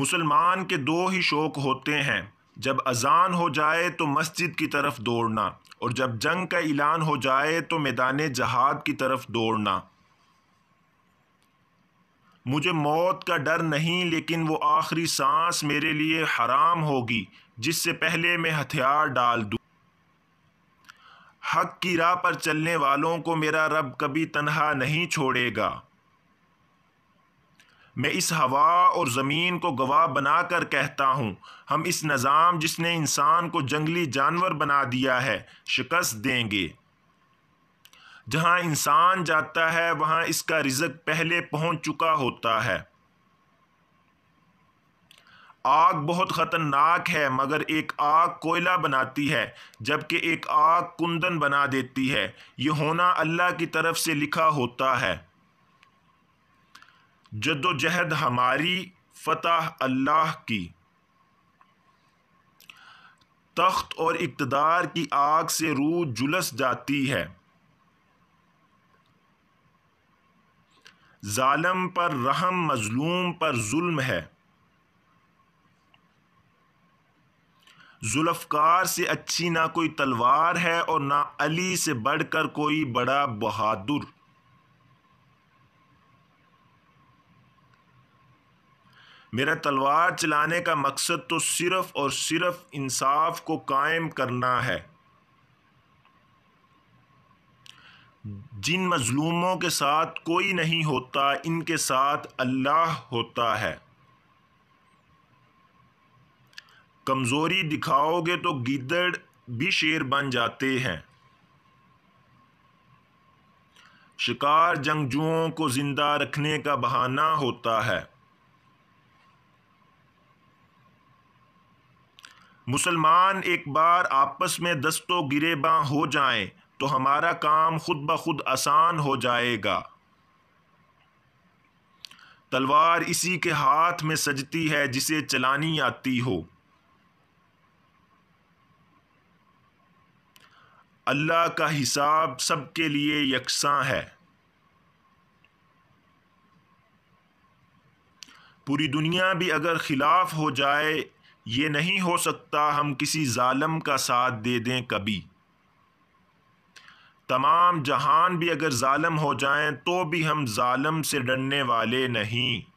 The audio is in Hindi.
मुसलमान के दो ही शौक़ होते हैं जब अजान हो जाए तो मस्जिद की तरफ दौड़ना और जब जंग का ऐलान हो जाए तो मैदान जहाद की तरफ दौड़ना मुझे मौत का डर नहीं लेकिन वो आखिरी सांस मेरे लिए हराम होगी जिससे पहले मैं हथियार डाल दूँ हक की राह पर चलने वालों को मेरा रब कभी तनहा नहीं छोड़ेगा मैं इस हवा और ज़मीन को गवाह बनाकर कहता हूँ हम इस निज़ाम जिसने इंसान को जंगली जानवर बना दिया है शिकस्त देंगे जहाँ इंसान जाता है वहाँ इसका रिजक पहले पहुँच चुका होता है आग बहुत ख़तरनाक है मगर एक आग कोयला बनाती है जबकि एक आग कुंदन बना देती है ये होना अल्लाह की तरफ से लिखा होता है जदोजहद हमारी फतह अल्लाह की तख्त और इकतदार की आग से रू जुलस जाती है जालम पर रहम मजलूम पर जुल्म है जुल्फ़कार से अच्छी ना कोई तलवार है और ना अली से बढ़कर कोई बड़ा बहादुर मेरा तलवार चलाने का मकसद तो सिर्फ़ और सिर्फ इंसाफ को कायम करना है जिन मज़लूमों के साथ कोई नहीं होता इनके साथ अल्लाह होता है कमज़ोरी दिखाओगे तो गिदड़ भी शेर बन जाते हैं शिकार जंगजुओं को ज़िंदा रखने का बहाना होता है मुसलमान एक बार आपस में दस्तो गिरेबां हो जाएं तो हमारा काम खुद ब खुद आसान हो जाएगा तलवार इसी के हाथ में सजती है जिसे चलानी आती हो अल्लाह का हिसाब सबके लिए यकसा है पूरी दुनिया भी अगर खिलाफ हो जाए ये नहीं हो सकता हम किसी ालम का साथ दे दें कभी तमाम जहान भी अगर ालम हो जाएं तो भी हम ालम से डरने वाले नहीं